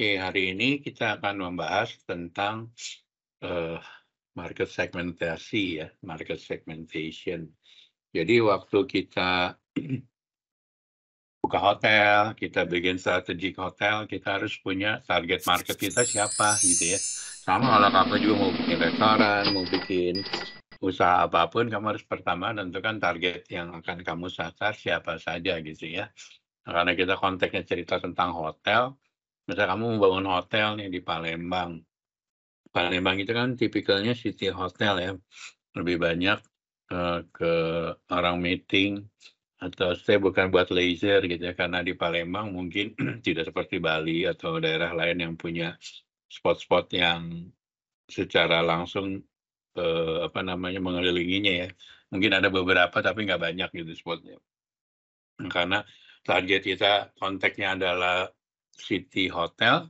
Oke, hari ini kita akan membahas tentang uh, market segmentasi ya, market segmentation. Jadi waktu kita buka hotel, kita bikin strategi hotel, kita harus punya target market kita siapa gitu ya. Sama hmm. kalau kamu juga mau bikin restoran, mau bikin usaha apapun, kamu harus pertama tentukan target yang akan kamu sasar siapa saja gitu ya. Nah, karena kita konteksnya cerita tentang hotel, misalnya kamu membangun hotel nih di Palembang. Palembang itu kan tipikalnya city hotel ya, lebih banyak uh, ke orang meeting atau saya bukan buat leisure gitu ya karena di Palembang mungkin tidak seperti Bali atau daerah lain yang punya spot-spot yang secara langsung uh, apa namanya mengelilinginya ya mungkin ada beberapa tapi nggak banyak gitu spotnya karena target kita konteksnya adalah City Hotel,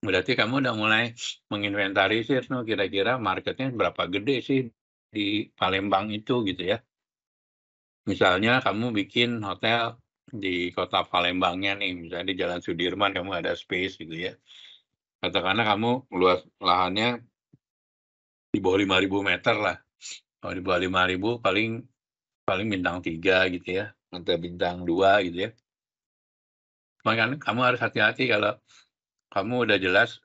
berarti kamu udah mulai menginventarisir no kira-kira marketnya berapa gede sih di Palembang itu gitu ya. Misalnya kamu bikin hotel di kota Palembangnya nih, misalnya di Jalan Sudirman kamu ada space gitu ya. Katakanlah kamu luas lahannya di bawah 5000 meter lah. Kalau di bawah 5000 paling paling bintang tiga gitu ya, atau bintang dua gitu ya makanya kamu harus hati-hati kalau kamu udah jelas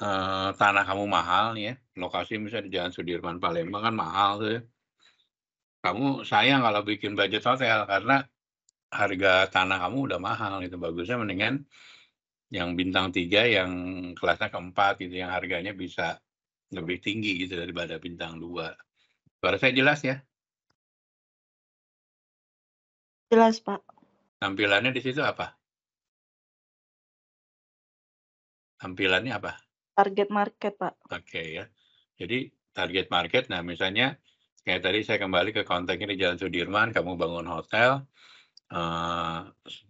eh, tanah kamu mahal nih ya lokasi misalnya di Jalan Sudirman Palembang kan mahal tuh ya. kamu sayang kalau bikin budget hotel karena harga tanah kamu udah mahal itu bagusnya mendingan yang bintang tiga yang kelasnya keempat itu yang harganya bisa lebih tinggi gitu daripada bintang dua suara saya jelas ya jelas pak tampilannya di situ apa tampilannya apa? Target market, Pak. Oke okay, ya. Jadi target market, nah misalnya kayak tadi saya kembali ke konteks ini Jalan Sudirman, kamu bangun hotel, eh,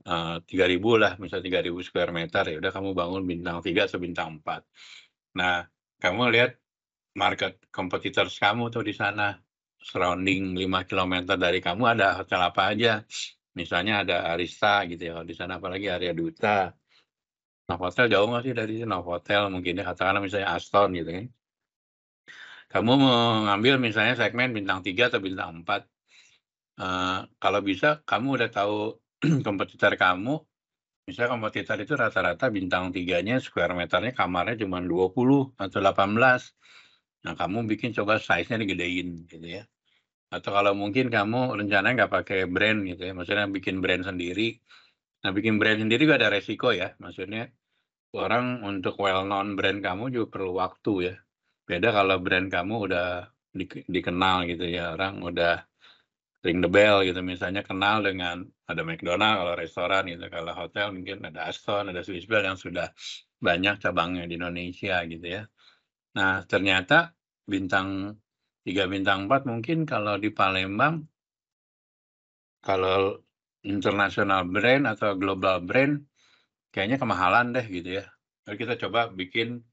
eh, tiga uh, ribu lah, misal 3.000 square meter, ya udah kamu bangun bintang tiga atau bintang 4. Nah, kamu lihat market competitors kamu tuh di sana, surrounding 5 km dari kamu ada hotel apa aja. Misalnya ada Arista gitu ya, di sana apalagi area Duta, Novotel jauh nggak sih dari Novotel mungkin ya katakanlah misalnya Aston gitu kan. Kamu mengambil misalnya segmen bintang 3 atau bintang 4. Uh, eh, kalau bisa kamu udah tahu kompetitor kamu, misalnya kompetitor itu rata-rata bintang 3-nya square meternya kamarnya cuma 20 atau 18. Nah, kamu bikin coba size-nya digedein gitu ya. Atau kalau mungkin kamu rencananya nggak pakai brand gitu ya, maksudnya bikin brand sendiri, Nah, bikin brand sendiri juga ada resiko ya. Maksudnya orang untuk well known brand kamu juga perlu waktu ya. Beda kalau brand kamu udah di, dikenal gitu ya, orang udah ring the bell gitu misalnya kenal dengan ada McDonald kalau restoran gitu kalau hotel mungkin ada Aston ada Swiss Bell yang sudah banyak cabangnya di Indonesia gitu ya nah ternyata bintang tiga bintang empat mungkin kalau di Palembang kalau international brand atau global brand kayaknya kemahalan deh gitu ya. Lalu kita coba bikin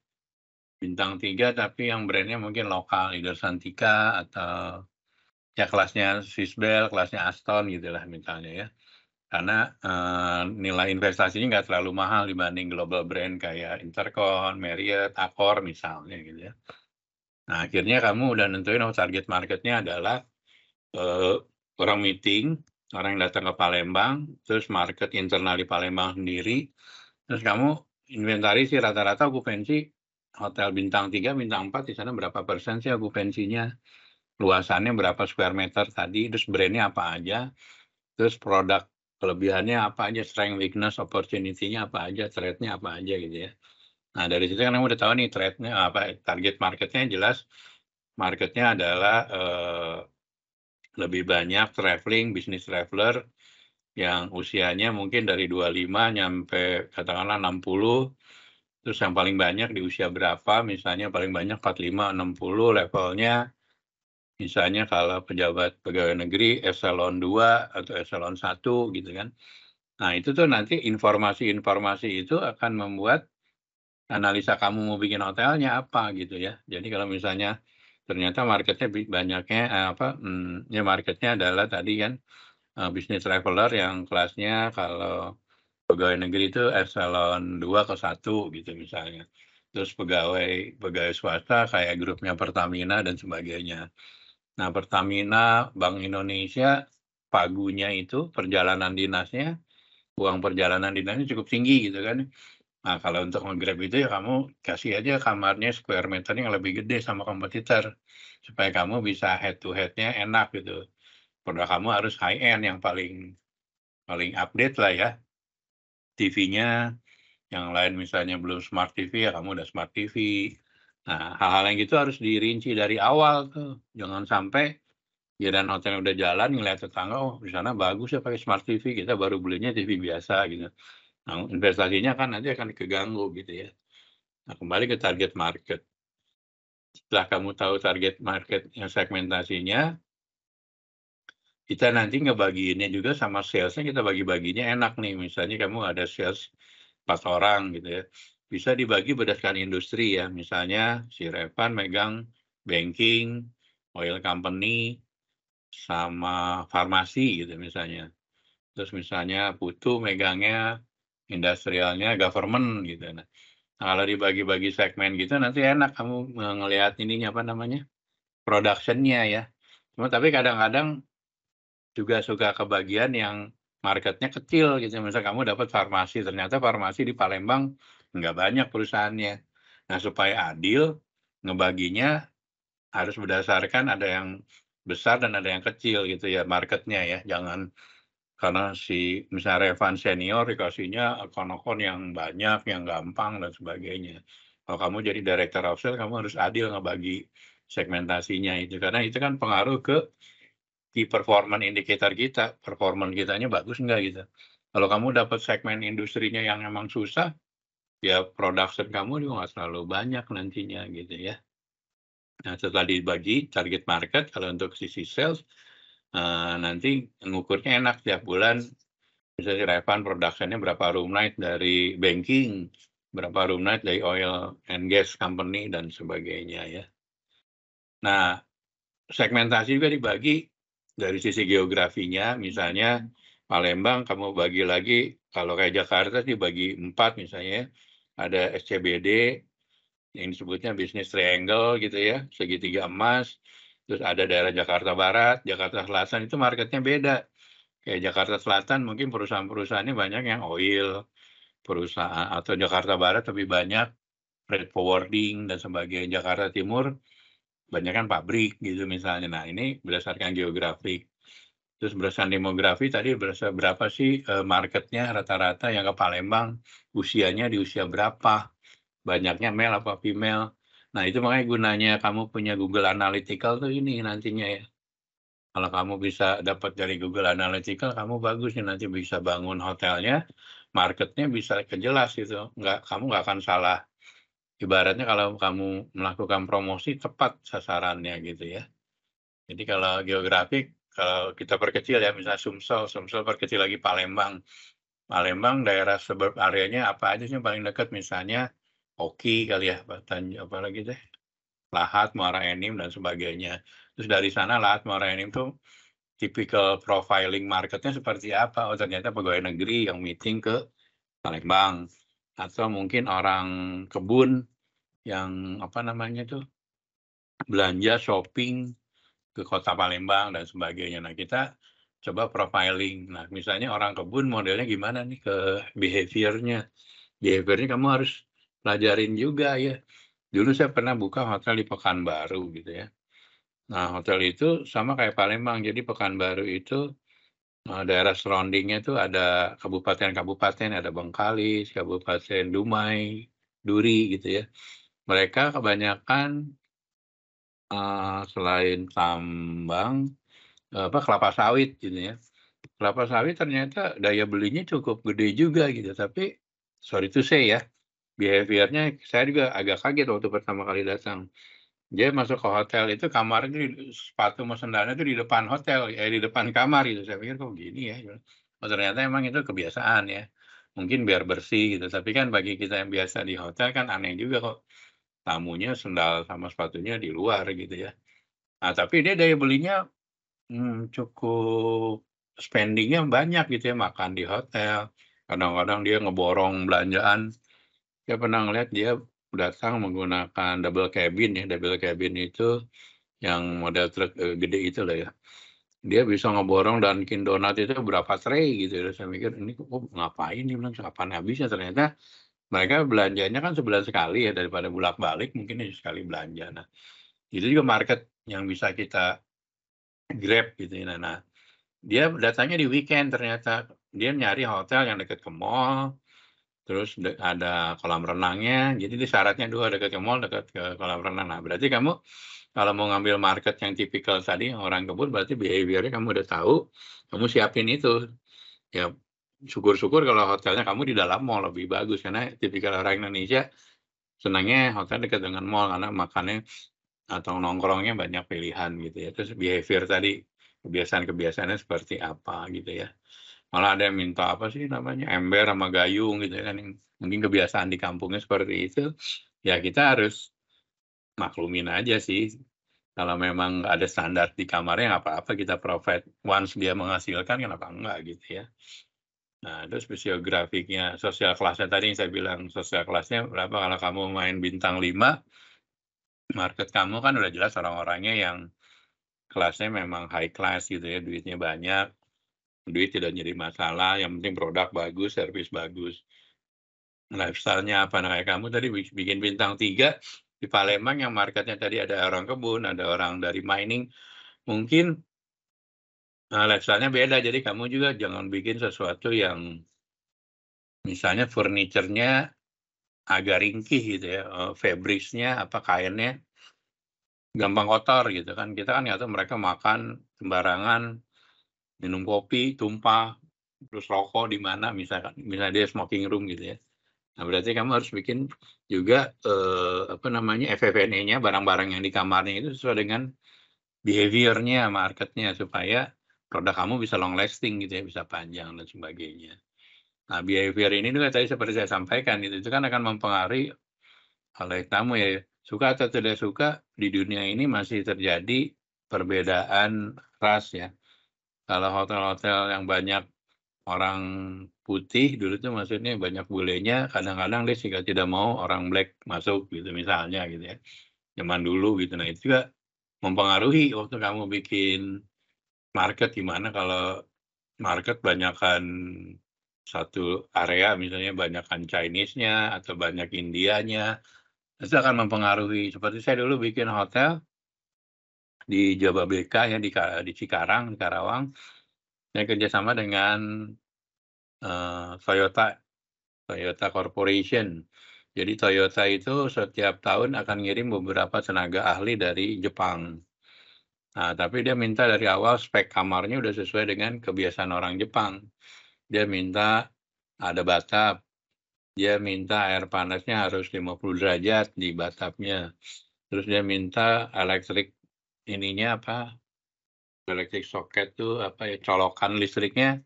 bintang tiga tapi yang brandnya mungkin lokal, either Santika atau ya kelasnya Swissbel, kelasnya Aston gitu lah misalnya ya. Karena uh, nilai investasinya nggak terlalu mahal dibanding global brand kayak Intercon, Marriott, Accor misalnya gitu ya. Nah akhirnya kamu udah nentuin oh, target marketnya adalah uh, orang meeting orang yang datang ke Palembang, terus market internal di Palembang sendiri, terus kamu inventaris sih rata-rata okupansi hotel bintang 3, bintang 4 di sana berapa persen sih okupansinya, luasannya berapa square meter tadi, terus brandnya apa aja, terus produk kelebihannya apa aja, strength, weakness, opportunity-nya apa aja, trade-nya apa aja gitu ya. Nah dari situ kan kamu udah tahu nih trade-nya apa, target market-nya jelas, market-nya adalah eh, lebih banyak traveling, bisnis traveler yang usianya mungkin dari 25 nyampe katakanlah 60 terus yang paling banyak di usia berapa misalnya paling banyak 45 60 levelnya misalnya kalau pejabat pegawai negeri eselon 2 atau eselon 1 gitu kan nah itu tuh nanti informasi-informasi itu akan membuat analisa kamu mau bikin hotelnya apa gitu ya jadi kalau misalnya ternyata marketnya banyaknya eh, apa hmm, ya marketnya adalah tadi kan uh, bisnis traveler yang kelasnya kalau pegawai negeri itu eselon 2 ke 1 gitu misalnya. Terus pegawai pegawai swasta kayak grupnya Pertamina dan sebagainya. Nah, Pertamina, Bank Indonesia, pagunya itu perjalanan dinasnya, uang perjalanan dinasnya cukup tinggi gitu kan. Nah, kalau untuk nge-grab itu ya kamu kasih aja kamarnya square meter yang lebih gede sama kompetitor. Supaya kamu bisa head to headnya enak gitu. Produk kamu harus high end yang paling paling update lah ya. TV-nya yang lain misalnya belum smart TV ya kamu udah smart TV. Nah, hal-hal yang gitu harus dirinci dari awal tuh. Jangan sampai ya dan hotel yang udah jalan ngeliat tetangga oh di sana bagus ya pakai smart TV, kita baru belinya TV biasa gitu Nah, investasinya kan nanti akan keganggu gitu ya. Nah, kembali ke target market. Setelah kamu tahu target market yang segmentasinya, kita nanti ngebagiinnya juga sama salesnya kita bagi-baginya enak nih. Misalnya kamu ada sales pas orang gitu ya. Bisa dibagi berdasarkan industri ya. Misalnya si Revan megang banking, oil company, sama farmasi gitu misalnya. Terus misalnya Putu megangnya industrialnya government gitu nah kalau dibagi-bagi segmen gitu nanti enak kamu ngelihat ininya apa namanya productionnya ya cuma tapi kadang-kadang juga suka kebagian yang marketnya kecil gitu misalnya kamu dapat farmasi ternyata farmasi di Palembang nggak banyak perusahaannya nah supaya adil ngebaginya harus berdasarkan ada yang besar dan ada yang kecil gitu ya marketnya ya jangan karena si misalnya Revan senior dikasihnya akun-akun yang banyak, yang gampang dan sebagainya. Kalau kamu jadi director of sales, kamu harus adil ngebagi segmentasinya itu karena itu kan pengaruh ke di performance indicator kita, performance kitanya bagus enggak gitu. Kalau kamu dapat segmen industrinya yang emang susah, ya production kamu juga nggak selalu banyak nantinya gitu ya. Nah setelah dibagi target market, kalau untuk sisi sales, Eh, nanti ngukurnya enak tiap bulan misalnya Revan produksinya berapa room night dari banking, berapa room night dari oil and gas company dan sebagainya ya. Nah, segmentasi juga dibagi dari sisi geografinya, misalnya Palembang kamu bagi lagi kalau kayak Jakarta sih bagi empat misalnya ya. ada SCBD yang disebutnya bisnis triangle gitu ya segitiga emas Terus ada daerah Jakarta Barat, Jakarta Selatan itu marketnya beda. Kayak Jakarta Selatan mungkin perusahaan-perusahaannya banyak yang oil, perusahaan atau Jakarta Barat lebih banyak freight forwarding dan sebagainya. Jakarta Timur banyak kan pabrik gitu misalnya. Nah ini berdasarkan geografi. Terus berdasarkan demografi tadi berdasarkan berapa sih e, marketnya rata-rata yang ke Palembang usianya di usia berapa? Banyaknya male apa female? Nah, itu makanya gunanya kamu punya Google Analytical tuh ini nantinya ya. Kalau kamu bisa dapat dari Google Analytical, kamu bagus ya nanti bisa bangun hotelnya, marketnya bisa kejelas gitu. Nggak, kamu nggak akan salah. Ibaratnya kalau kamu melakukan promosi tepat sasarannya gitu ya. Jadi kalau geografik, kalau kita perkecil ya, misalnya Sumsel, Sumsel perkecil lagi Palembang. Palembang daerah suburb areanya apa aja sih yang paling dekat misalnya Oki kali ya, batan apa lagi deh, Lahat, Muara Enim, dan sebagainya. Terus dari sana Lahat, Muara Enim tuh tipikal profiling marketnya seperti apa? Oh ternyata pegawai negeri yang meeting ke Palembang atau mungkin orang kebun yang apa namanya tuh belanja shopping ke kota Palembang dan sebagainya. Nah kita coba profiling. Nah misalnya orang kebun modelnya gimana nih ke behaviornya? Behaviornya kamu harus pelajarin juga ya. Dulu saya pernah buka hotel di Pekanbaru gitu ya. Nah hotel itu sama kayak Palembang, jadi Pekanbaru itu eh, daerah surroundingnya itu ada kabupaten-kabupaten, ada Bengkalis, Kabupaten Dumai, Duri gitu ya. Mereka kebanyakan uh, selain tambang, eh, apa kelapa sawit gitu ya. Kelapa sawit ternyata daya belinya cukup gede juga gitu, tapi sorry to say ya, behaviornya saya juga agak kaget waktu pertama kali datang. Dia masuk ke hotel itu kamarnya itu sepatu mau sendalnya itu di depan hotel, ya di depan kamar itu Saya pikir kok gini ya. Gitu. Oh, ternyata emang itu kebiasaan ya. Mungkin biar bersih gitu. Tapi kan bagi kita yang biasa di hotel kan aneh juga kok tamunya sendal sama sepatunya di luar gitu ya. Nah, tapi dia daya belinya hmm, cukup spendingnya banyak gitu ya makan di hotel kadang-kadang dia ngeborong belanjaan saya pernah ngeliat dia datang menggunakan double cabin ya, double cabin itu yang model truk uh, gede itu lah ya. Dia bisa ngeborong kin Donat itu berapa tray gitu ya. Saya mikir ini kok oh, ngapain nih bilang kapan habisnya ternyata mereka belanjanya kan sebulan sekali ya daripada bulak balik mungkin ya sekali belanja. Nah itu juga market yang bisa kita grab gitu ya. Nah dia datangnya di weekend ternyata dia nyari hotel yang dekat ke mall terus ada kolam renangnya. Jadi itu syaratnya dua dekat ke mall, dekat ke kolam renang. Nah, berarti kamu kalau mau ngambil market yang tipikal tadi orang kebun berarti behaviornya kamu udah tahu, kamu siapin itu. Ya syukur-syukur kalau hotelnya kamu di dalam mall lebih bagus karena tipikal orang Indonesia senangnya hotel dekat dengan mall karena makannya atau nongkrongnya banyak pilihan gitu ya. Terus behavior tadi kebiasaan-kebiasaannya seperti apa gitu ya malah ada yang minta apa sih namanya ember sama gayung gitu ya kan mungkin kebiasaan di kampungnya seperti itu ya kita harus maklumin aja sih kalau memang ada standar di kamarnya apa-apa kita profit once dia menghasilkan kenapa enggak gitu ya nah spesial grafiknya sosial kelasnya tadi yang saya bilang sosial kelasnya berapa kalau kamu main bintang 5 market kamu kan udah jelas orang-orangnya yang kelasnya memang high class gitu ya duitnya banyak duit tidak jadi masalah yang penting produk bagus servis bagus lifestyle-nya apa nah, kayak kamu tadi bikin bintang tiga di Palembang yang marketnya tadi ada orang kebun ada orang dari mining mungkin nah, lifestyle-nya beda jadi kamu juga jangan bikin sesuatu yang misalnya furniturnya agak ringkih gitu ya eh, fabricsnya apa kainnya gampang kotor gitu kan kita kan nggak tahu mereka makan sembarangan minum kopi tumpah terus rokok di mana misalkan misalnya dia smoking room gitu ya nah berarti kamu harus bikin juga eh, apa namanya FFNE-nya barang-barang yang di kamarnya itu sesuai dengan behaviornya marketnya supaya produk kamu bisa long lasting gitu ya bisa panjang dan sebagainya nah behavior ini juga tadi seperti saya sampaikan itu itu kan akan mempengaruhi oleh tamu ya suka atau tidak suka di dunia ini masih terjadi perbedaan ras ya kalau hotel-hotel yang banyak orang putih dulu tuh maksudnya banyak bulenya kadang-kadang dia jika tidak mau orang black masuk gitu misalnya gitu ya zaman dulu gitu nah itu juga mempengaruhi waktu kamu bikin market di mana kalau market banyakkan satu area misalnya banyakkan Chinese-nya atau banyak Indianya itu akan mempengaruhi seperti saya dulu bikin hotel di Jababeka ya di, di Cikarang, di Karawang. yang kerjasama dengan uh, Toyota, Toyota Corporation. Jadi Toyota itu setiap tahun akan ngirim beberapa tenaga ahli dari Jepang. Nah, tapi dia minta dari awal spek kamarnya udah sesuai dengan kebiasaan orang Jepang. Dia minta ada batap, dia minta air panasnya harus 50 derajat di batapnya. Terus dia minta elektrik ininya apa electric soket tuh apa ya colokan listriknya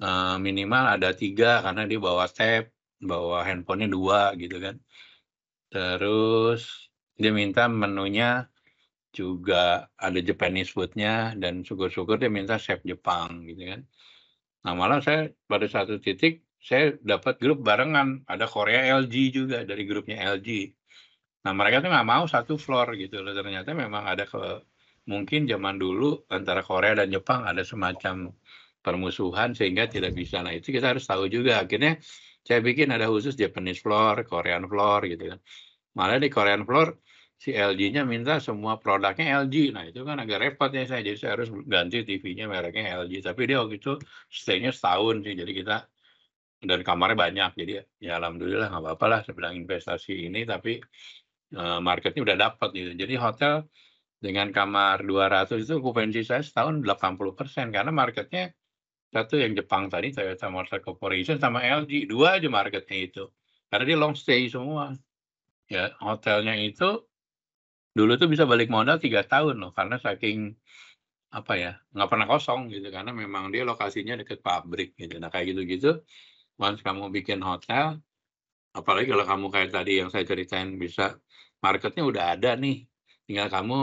uh, minimal ada tiga karena dia bawa step bawa handphonenya dua gitu kan terus dia minta menunya juga ada Japanese foodnya dan syukur-syukur dia minta chef Jepang gitu kan nah malah saya pada satu titik saya dapat grup barengan ada Korea LG juga dari grupnya LG Nah mereka tuh nggak mau satu floor gitu loh. Ternyata memang ada ke mungkin zaman dulu antara Korea dan Jepang ada semacam permusuhan sehingga tidak bisa. Nah itu kita harus tahu juga. Akhirnya saya bikin ada khusus Japanese floor, Korean floor gitu kan. Malah di Korean floor si LG-nya minta semua produknya LG. Nah, itu kan agak repot ya saya. Jadi saya harus ganti TV-nya mereknya LG. Tapi dia waktu itu stay-nya setahun sih. Jadi kita dan kamarnya banyak. Jadi ya alhamdulillah nggak apa-apa lah. sebenarnya investasi ini tapi Eh, marketnya udah dapat gitu. Jadi hotel dengan kamar 200 itu okupansi saya setahun 80 persen karena marketnya satu yang Jepang tadi Toyota Motor Corporation sama LG dua aja marketnya itu karena dia long stay semua ya hotelnya itu dulu tuh bisa balik modal tiga tahun loh karena saking apa ya nggak pernah kosong gitu karena memang dia lokasinya deket pabrik gitu nah kayak gitu gitu once kamu bikin hotel apalagi kalau kamu kayak tadi yang saya ceritain bisa marketnya udah ada nih, tinggal kamu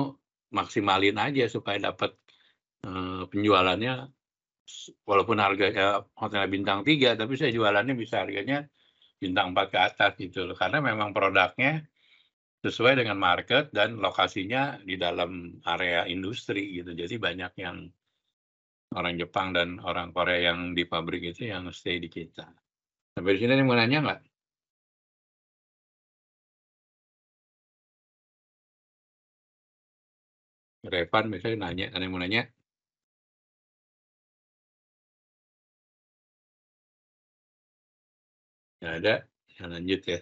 maksimalin aja supaya dapat uh, penjualannya walaupun harga ya, hotel bintang tiga, tapi saya jualannya bisa harganya bintang 4 ke atas gitu loh karena memang produknya sesuai dengan market dan lokasinya di dalam area industri gitu jadi banyak yang orang Jepang dan orang Korea yang di pabrik itu yang stay di kita sampai di sini ada yang mau nanya nggak Revan misalnya nanya, ada yang mau nanya? Ya ada, ya lanjut ya.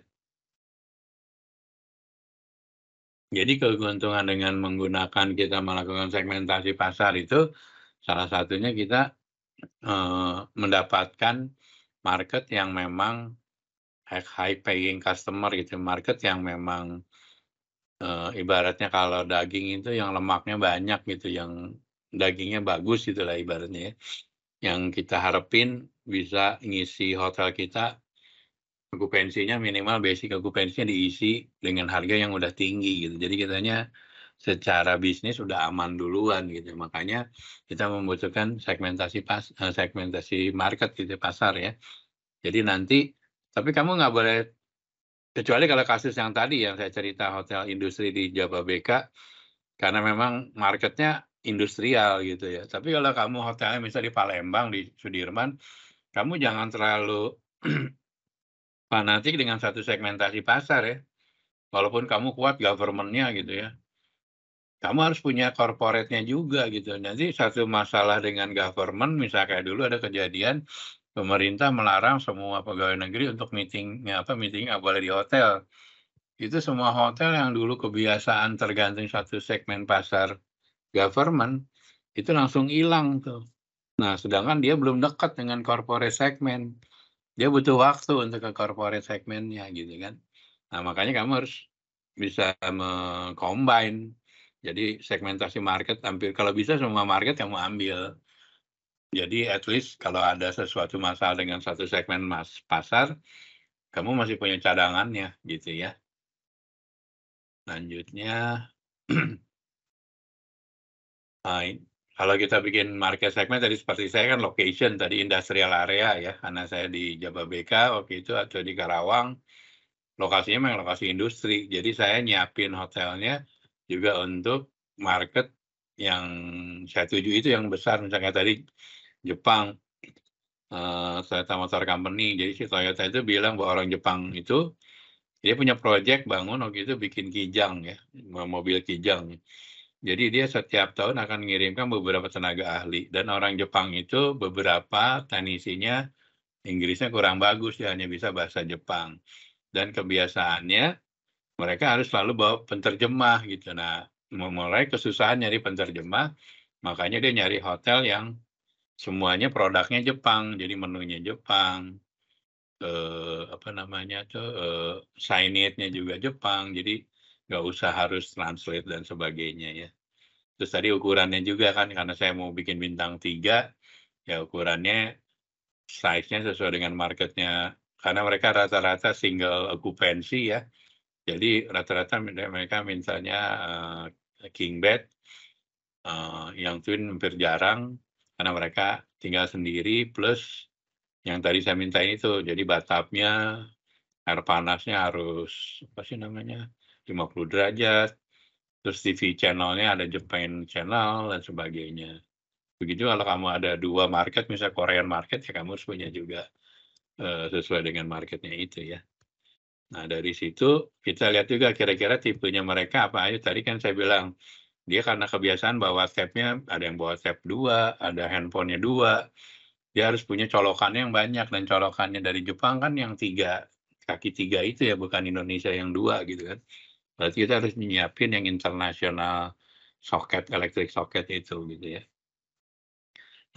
Jadi keuntungan dengan menggunakan kita melakukan segmentasi pasar itu salah satunya kita eh, mendapatkan market yang memang high paying customer gitu, market yang memang uh, ibaratnya kalau daging itu yang lemaknya banyak gitu, yang dagingnya bagus itulah ibaratnya ya. Yang kita harapin bisa ngisi hotel kita okupansinya minimal basic okupansinya diisi dengan harga yang udah tinggi gitu. Jadi kitanya secara bisnis udah aman duluan gitu. Makanya kita membutuhkan segmentasi pas eh, segmentasi market gitu pasar ya. Jadi nanti tapi kamu nggak boleh Kecuali kalau kasus yang tadi yang saya cerita hotel industri di Jababeka, karena memang marketnya industrial gitu ya. Tapi kalau kamu hotelnya misalnya di Palembang, di Sudirman, kamu jangan terlalu fanatik dengan satu segmentasi pasar ya. Walaupun kamu kuat governmentnya gitu ya. Kamu harus punya corporate-nya juga gitu. Nanti satu masalah dengan government, misalnya kayak dulu ada kejadian pemerintah melarang semua pegawai negeri untuk meeting ya, apa meeting nggak boleh di hotel. Itu semua hotel yang dulu kebiasaan tergantung satu segmen pasar government itu langsung hilang tuh. Nah, sedangkan dia belum dekat dengan corporate segmen Dia butuh waktu untuk ke corporate segmentnya gitu kan. Nah, makanya kamu harus bisa mengcombine. Jadi segmentasi market hampir kalau bisa semua market kamu ambil jadi at least kalau ada sesuatu masalah dengan satu segmen mas pasar, kamu masih punya cadangannya gitu ya. Lanjutnya, nah, kalau kita bikin market segment tadi seperti saya kan location tadi industrial area ya, karena saya di Jababeka waktu itu atau di Karawang, lokasinya memang lokasi industri. Jadi saya nyiapin hotelnya juga untuk market yang saya tuju itu yang besar misalnya tadi Jepang uh, Toyota Motor Company. Jadi si Toyota itu bilang bahwa orang Jepang itu dia punya proyek bangun waktu itu bikin kijang ya, mobil kijang. Jadi dia setiap tahun akan mengirimkan beberapa tenaga ahli dan orang Jepang itu beberapa teknisinya Inggrisnya kurang bagus, dia hanya bisa bahasa Jepang. Dan kebiasaannya mereka harus selalu bawa penterjemah gitu. Nah, memulai kesusahan nyari penterjemah, makanya dia nyari hotel yang semuanya produknya Jepang, jadi menunya Jepang, eh, apa namanya tuh eh, signage-nya juga Jepang, jadi nggak usah harus translate dan sebagainya ya. Terus tadi ukurannya juga kan, karena saya mau bikin bintang tiga, ya ukurannya size-nya sesuai dengan marketnya, karena mereka rata-rata single occupancy ya, jadi rata-rata mereka misalnya uh, eh, king bed, uh, yang twin hampir jarang, karena mereka tinggal sendiri plus yang tadi saya mintain itu jadi batapnya air panasnya harus apa sih namanya 50 derajat terus TV channelnya ada Japan channel dan sebagainya begitu kalau kamu ada dua market misalnya Korean market ya kamu harus punya juga uh, sesuai dengan marketnya itu ya nah dari situ kita lihat juga kira-kira tipenya mereka apa aja tadi kan saya bilang dia karena kebiasaan bawa stepnya ada yang bawa step dua, ada handphonenya dua, dia harus punya colokannya yang banyak dan colokannya dari Jepang kan yang tiga kaki tiga itu ya bukan Indonesia yang dua gitu kan. Berarti kita harus menyiapin yang internasional soket elektrik soket itu gitu ya.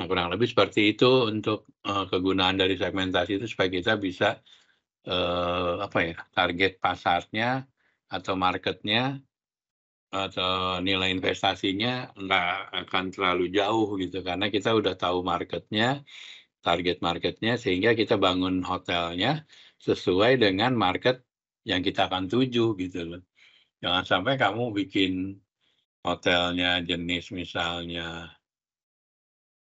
Nah kurang lebih seperti itu untuk uh, kegunaan dari segmentasi itu supaya kita bisa uh, apa ya target pasarnya atau marketnya atau nilai investasinya nggak akan terlalu jauh gitu karena kita udah tahu marketnya target marketnya sehingga kita bangun hotelnya sesuai dengan market yang kita akan tuju gitu loh jangan sampai kamu bikin hotelnya jenis misalnya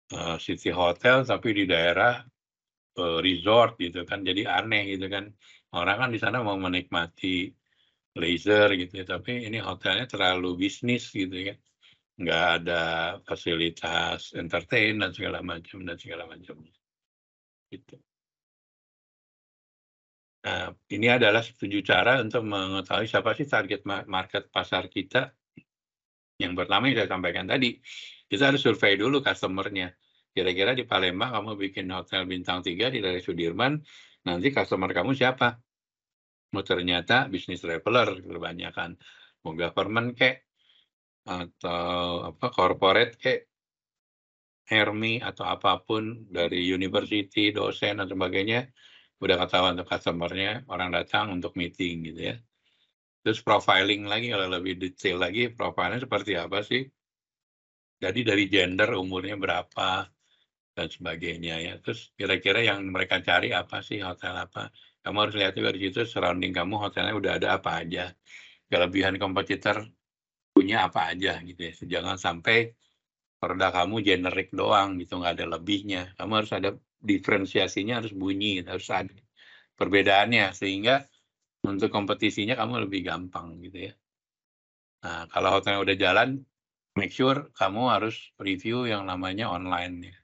uh, city hotel tapi di daerah uh, resort gitu kan jadi aneh gitu kan orang kan di sana mau menikmati laser gitu ya tapi ini hotelnya terlalu bisnis gitu ya nggak ada fasilitas entertain dan segala macam dan segala macamnya gitu. Nah, ini adalah setuju cara untuk mengetahui siapa sih target market pasar kita. Yang pertama yang saya sampaikan tadi, kita harus survei dulu customernya. Kira-kira di Palembang kamu bikin hotel bintang tiga di daerah Sudirman, nanti customer kamu siapa? Oh ternyata bisnis traveler kebanyakan. Mau government kek, atau apa corporate kek, Hermi atau apapun dari university, dosen dan sebagainya, udah ketahuan untuk customernya, orang datang untuk meeting gitu ya. Terus profiling lagi, kalau lebih detail lagi, profilnya seperti apa sih? Jadi dari gender, umurnya berapa, dan sebagainya ya. Terus kira-kira yang mereka cari apa sih, hotel apa. Kamu harus lihat juga di situ surrounding kamu hotelnya udah ada apa aja. Kelebihan kompetitor punya apa aja gitu ya. Jangan sampai produk kamu generik doang gitu nggak ada lebihnya. Kamu harus ada diferensiasinya harus bunyi, harus ada perbedaannya sehingga untuk kompetisinya kamu lebih gampang gitu ya. Nah, kalau hotelnya udah jalan, make sure kamu harus review yang namanya online ya.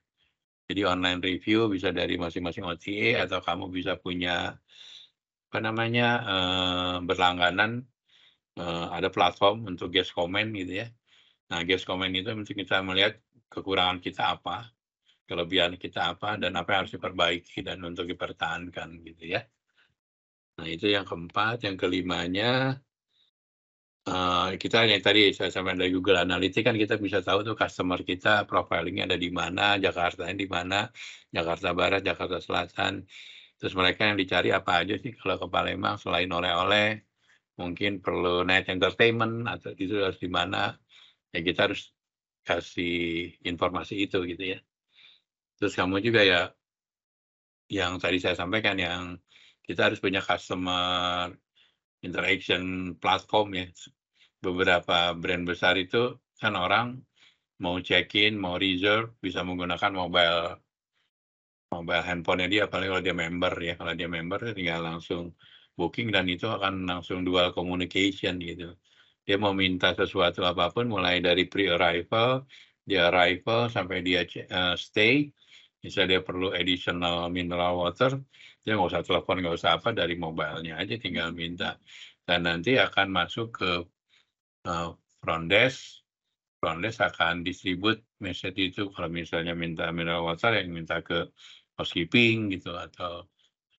Jadi online review bisa dari masing-masing OTA atau kamu bisa punya apa namanya eh, berlangganan eh, ada platform untuk guest comment gitu ya. Nah guest comment itu mesti kita melihat kekurangan kita apa, kelebihan kita apa, dan apa yang harus diperbaiki dan untuk dipertahankan gitu ya. Nah itu yang keempat, yang kelimanya Eh, kita yang tadi saya sampaikan dari Google Analytics kan kita bisa tahu tuh customer kita profilingnya ada di mana, Jakarta di mana, Jakarta Barat, Jakarta Selatan. Terus mereka yang dicari apa aja sih kalau ke Palembang selain oleh-oleh, mungkin perlu night entertainment atau itu harus di mana. Ya kita harus kasih informasi itu gitu ya. Terus kamu juga ya yang tadi saya sampaikan yang kita harus punya customer interaction platform ya beberapa brand besar itu kan orang mau check-in, mau reserve, bisa menggunakan mobile mobile handphonenya dia, apalagi kalau dia member ya. Kalau dia member tinggal langsung booking dan itu akan langsung dual communication gitu. Dia mau minta sesuatu apapun mulai dari pre-arrival, dia arrival sampai dia uh, stay. Misalnya dia perlu additional mineral water, dia nggak usah telepon, nggak usah apa, dari mobilenya aja tinggal minta. Dan nanti akan masuk ke front desk, front desk akan distribut message itu kalau misalnya minta mineral water yang minta ke housekeeping gitu atau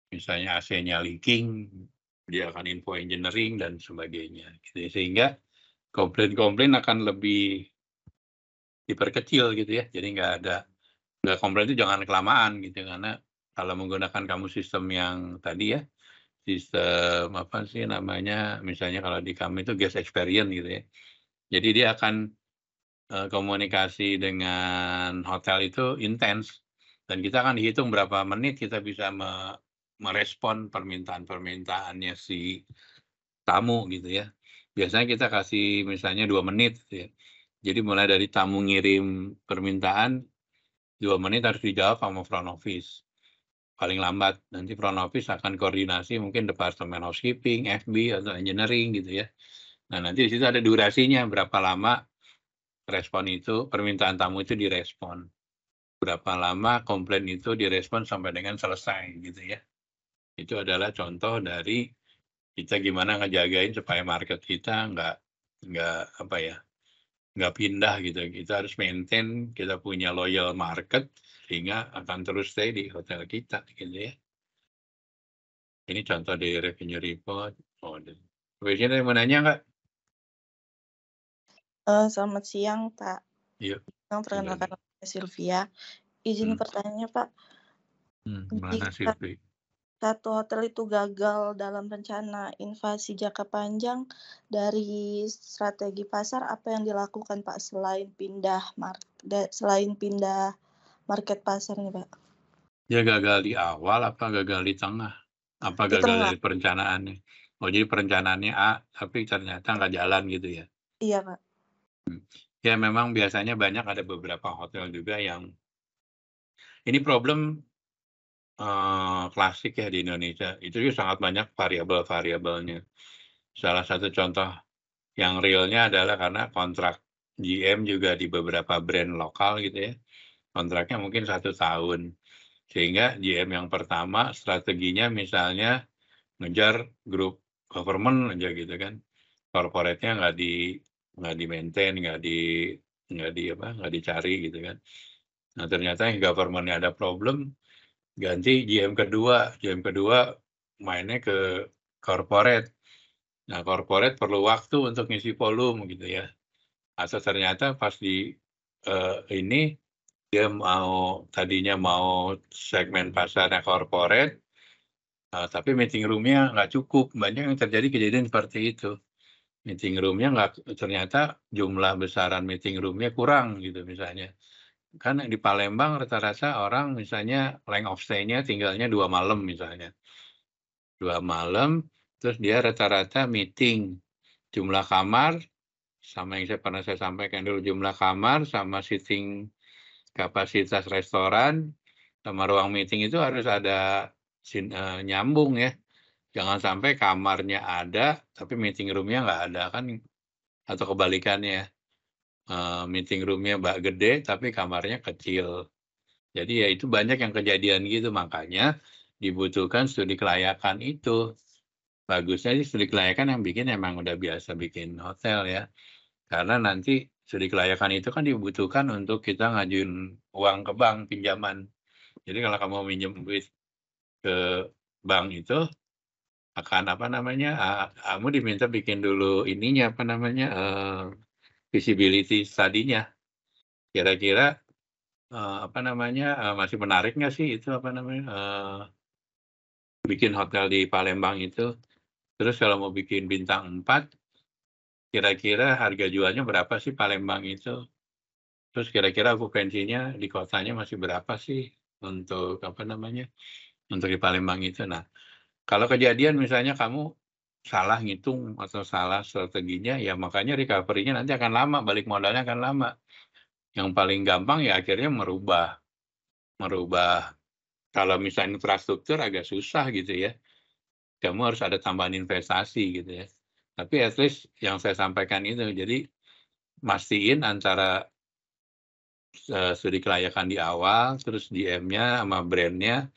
misalnya AC-nya leaking dia akan info engineering dan sebagainya gitu sehingga komplain-komplain akan lebih diperkecil gitu ya jadi nggak ada nggak komplain itu jangan kelamaan gitu karena kalau menggunakan kamu sistem yang tadi ya sistem apa sih namanya misalnya kalau di kami itu guest experience gitu ya jadi dia akan uh, komunikasi dengan hotel itu intens dan kita akan dihitung berapa menit kita bisa me merespon permintaan-permintaannya si tamu gitu ya biasanya kita kasih misalnya dua menit gitu ya jadi mulai dari tamu ngirim permintaan dua menit harus dijawab sama front office paling lambat nanti front office akan koordinasi mungkin departemen housekeeping, FB atau engineering gitu ya. Nah nanti di situ ada durasinya berapa lama respon itu permintaan tamu itu direspon, berapa lama komplain itu direspon sampai dengan selesai gitu ya. Itu adalah contoh dari kita gimana ngejagain supaya market kita nggak nggak apa ya nggak pindah gitu. Kita harus maintain, kita punya loyal market, sehingga akan terus stay di hotel kita gitu ya. Ini contoh di revenue report. Oh, Biasanya ada yang mau nanya nggak? Uh, selamat siang, Pak. Iya. Yang perkenalkan Sylvia. Izin hmm. pertanyaan, Pak. Hmm, mana Sylvia? satu hotel itu gagal dalam rencana invasi jangka panjang dari strategi pasar apa yang dilakukan Pak selain pindah market selain pindah market pasar nih Pak? Ya gagal di awal apa gagal di tengah? Apa di gagal tengah. dari perencanaannya? Oh jadi perencanaannya A tapi ternyata nggak jalan gitu ya? Iya Pak. Hmm. Ya memang biasanya banyak ada beberapa hotel juga yang ini problem Eh, klasik ya di Indonesia, itu juga sangat banyak variabel-variabelnya. Salah satu contoh yang realnya adalah karena kontrak GM juga di beberapa brand lokal gitu ya, kontraknya mungkin satu tahun. Sehingga GM yang pertama strateginya misalnya ngejar grup government aja gitu kan, corporate-nya nggak di nggak di-maintain, nggak di nggak di apa, nggak dicari gitu kan. Nah ternyata yang government ada problem ganti GM kedua GM kedua mainnya ke corporate nah corporate perlu waktu untuk ngisi volume gitu ya atau ternyata pas di uh, ini dia mau tadinya mau segmen pasarnya corporate uh, tapi meeting roomnya nggak cukup banyak yang terjadi kejadian seperti itu meeting roomnya nggak ternyata jumlah besaran meeting roomnya kurang gitu misalnya kan di Palembang rata-rata orang misalnya length of stay-nya tinggalnya dua malam misalnya. Dua malam, terus dia rata-rata meeting. Jumlah kamar, sama yang saya pernah saya sampaikan dulu, jumlah kamar sama sitting kapasitas restoran, sama ruang meeting itu harus ada eh, nyambung ya. Jangan sampai kamarnya ada, tapi meeting roomnya nggak ada kan, atau kebalikannya ya. Eh, meeting roomnya mbak gede tapi kamarnya kecil. Jadi ya itu banyak yang kejadian gitu makanya dibutuhkan studi kelayakan itu. Bagusnya sih studi kelayakan yang bikin emang udah biasa bikin hotel ya. Karena nanti studi kelayakan itu kan dibutuhkan untuk kita ngajuin uang ke bank pinjaman. Jadi kalau kamu minjem duit ke bank itu akan apa namanya kamu diminta bikin dulu ininya apa namanya uh, visibility tadinya Kira-kira uh, apa namanya uh, masih menarik nggak sih itu apa namanya uh, bikin hotel di Palembang itu. Terus kalau mau bikin bintang 4, kira-kira harga jualnya berapa sih Palembang itu? Terus kira-kira okupansinya di kotanya masih berapa sih untuk apa namanya untuk di Palembang itu? Nah, kalau kejadian misalnya kamu salah ngitung atau salah strateginya ya makanya recovery-nya nanti akan lama balik modalnya akan lama yang paling gampang ya akhirnya merubah merubah kalau misalnya infrastruktur agak susah gitu ya kamu harus ada tambahan investasi gitu ya tapi at least yang saya sampaikan itu jadi mastiin antara uh, studi kelayakan di awal terus DM-nya sama brandnya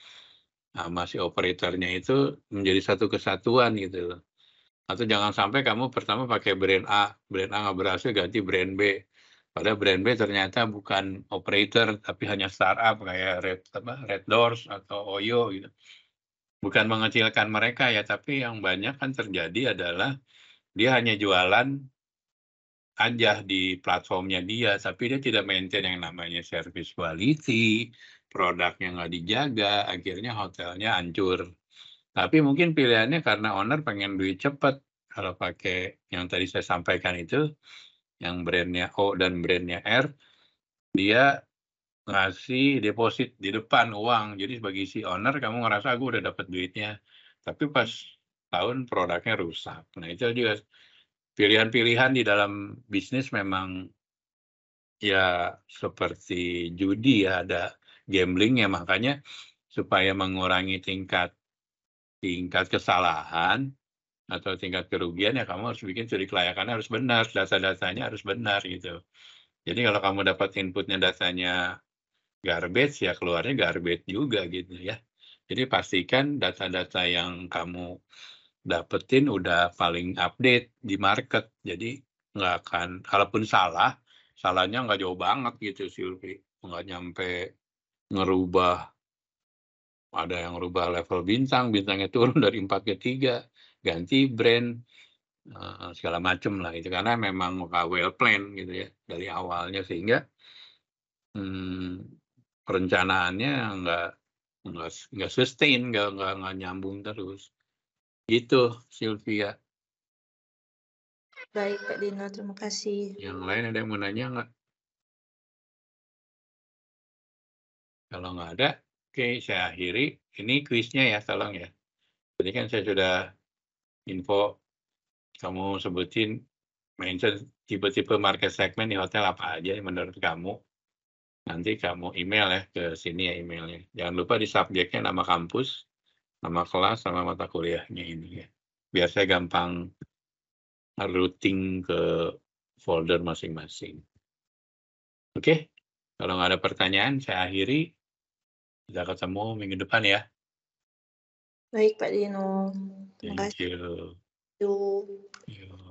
sama si operatornya itu menjadi satu kesatuan gitu loh atau jangan sampai kamu pertama pakai brand A, brand A nggak berhasil ganti brand B. Padahal brand B ternyata bukan operator tapi hanya startup kayak Red apa Red Doors atau Oyo gitu. Bukan mengecilkan mereka ya, tapi yang banyak kan terjadi adalah dia hanya jualan aja di platformnya dia, tapi dia tidak maintain yang namanya service quality, produknya nggak dijaga, akhirnya hotelnya hancur. Tapi mungkin pilihannya karena owner pengen duit cepat. Kalau pakai yang tadi saya sampaikan itu, yang brandnya O dan brandnya R, dia ngasih deposit di depan uang. Jadi sebagai si owner, kamu ngerasa aku udah dapat duitnya. Tapi pas tahun produknya rusak. Nah itu juga pilihan-pilihan di dalam bisnis memang ya seperti judi ya ada gamblingnya makanya supaya mengurangi tingkat tingkat kesalahan atau tingkat kerugian ya kamu harus bikin studi kelayakan harus benar, data-datanya harus benar gitu. Jadi kalau kamu dapat inputnya datanya garbage ya keluarnya garbage juga gitu ya. Jadi pastikan data-data yang kamu dapetin udah paling update di market. Jadi nggak akan, kalaupun salah, salahnya nggak jauh banget gitu sih Nggak nyampe ngerubah ada yang rubah level bintang, bintangnya turun dari 4 ke 3, ganti brand, uh, segala macam lah itu karena memang well plan gitu ya dari awalnya sehingga hmm, perencanaannya nggak nggak nggak sustain nggak nggak nggak nyambung terus gitu Sylvia baik Pak Dino terima kasih yang lain ada yang mau nanya nggak kalau nggak ada Oke, saya akhiri. Ini kuisnya ya, tolong ya. Jadi kan saya sudah info, kamu sebutin, mention tipe-tipe market segmen di hotel apa aja menurut kamu. Nanti kamu email ya, ke sini ya emailnya. Jangan lupa di subjeknya nama kampus, nama kelas, sama mata kuliahnya ini ya. Biar saya gampang routing ke folder masing-masing. Oke, kalau nggak ada pertanyaan, saya akhiri. Kita ketemu minggu depan ya. Baik Pak Dino. Terima kasih. Thank you. Thank you.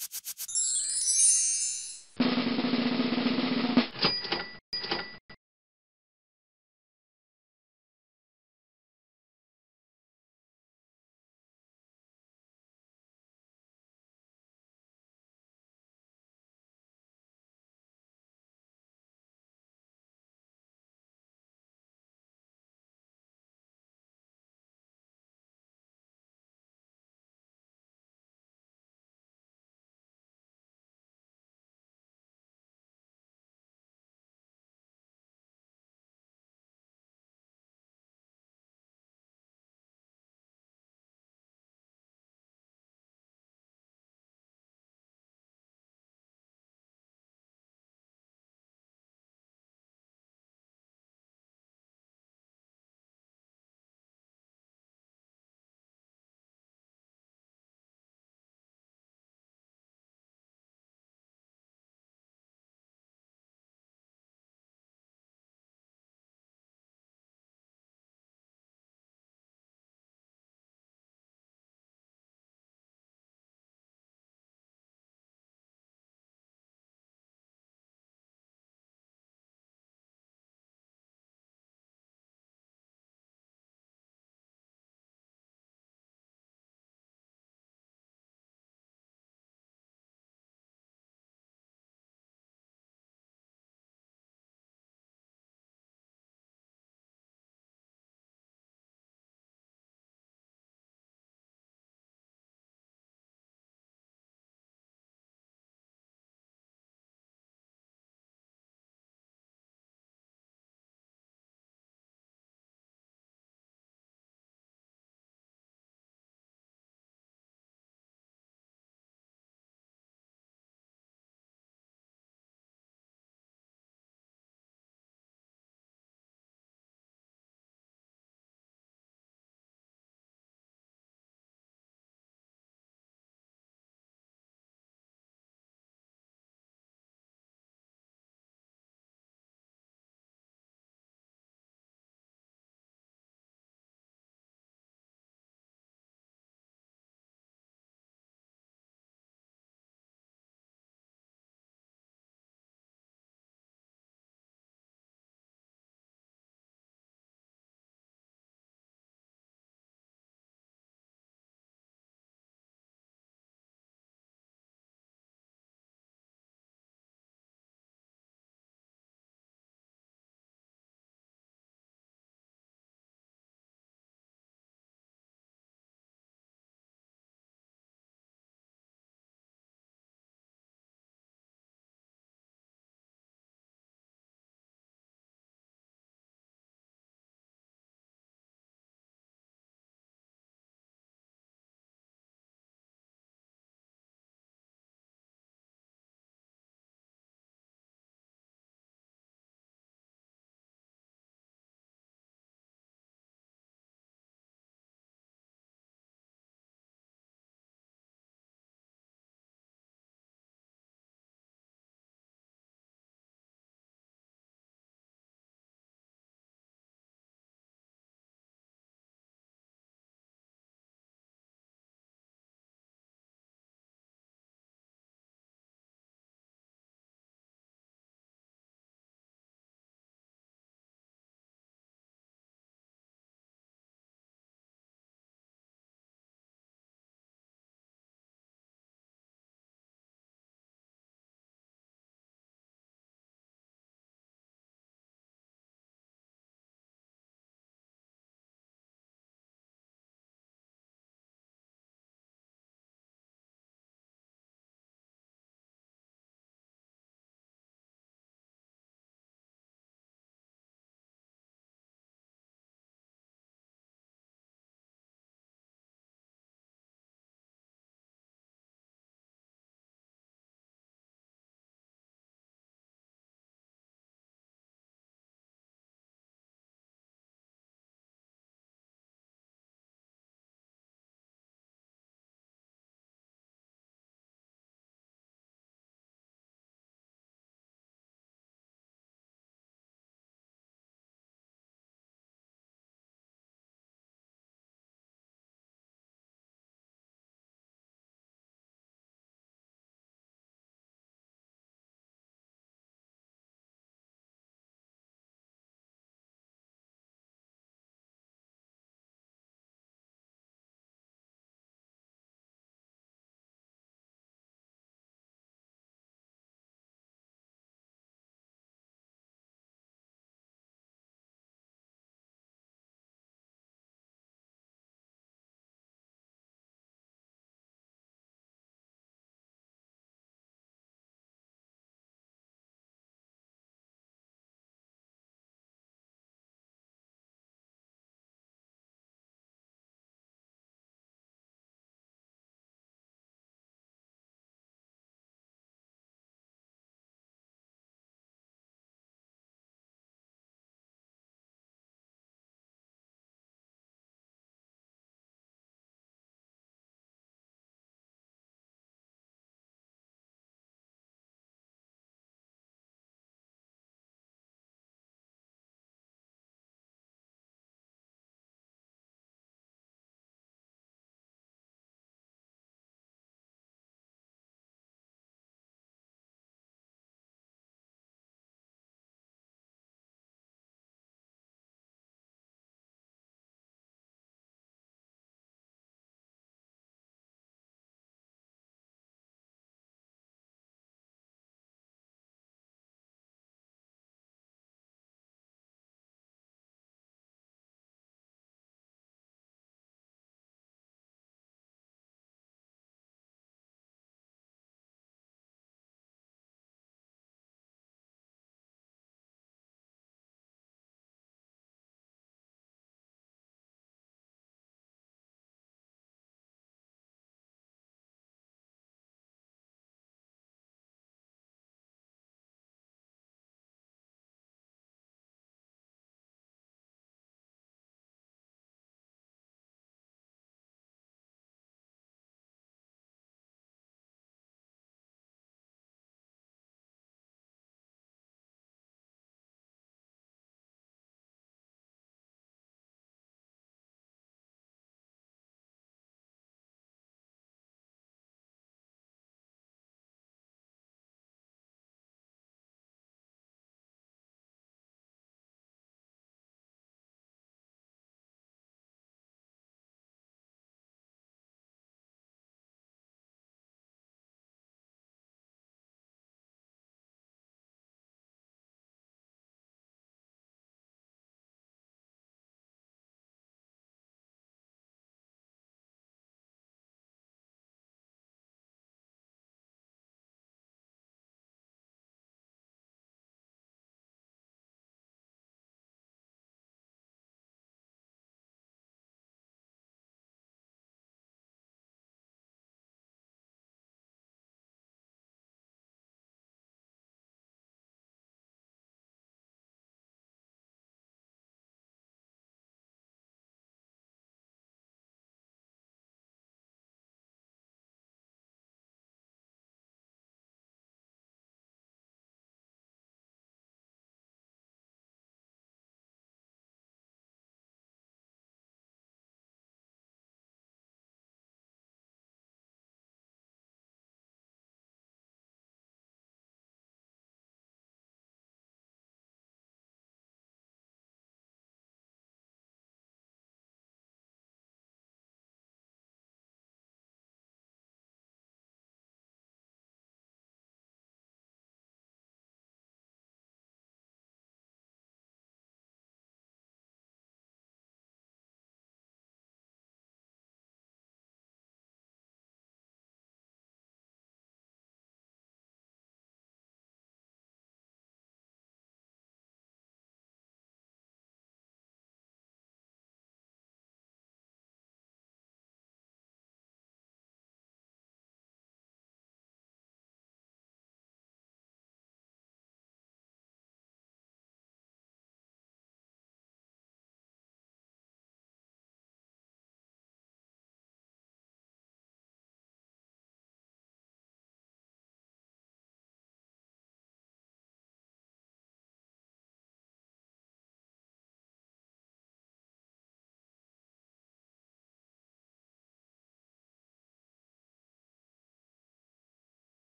Thank you.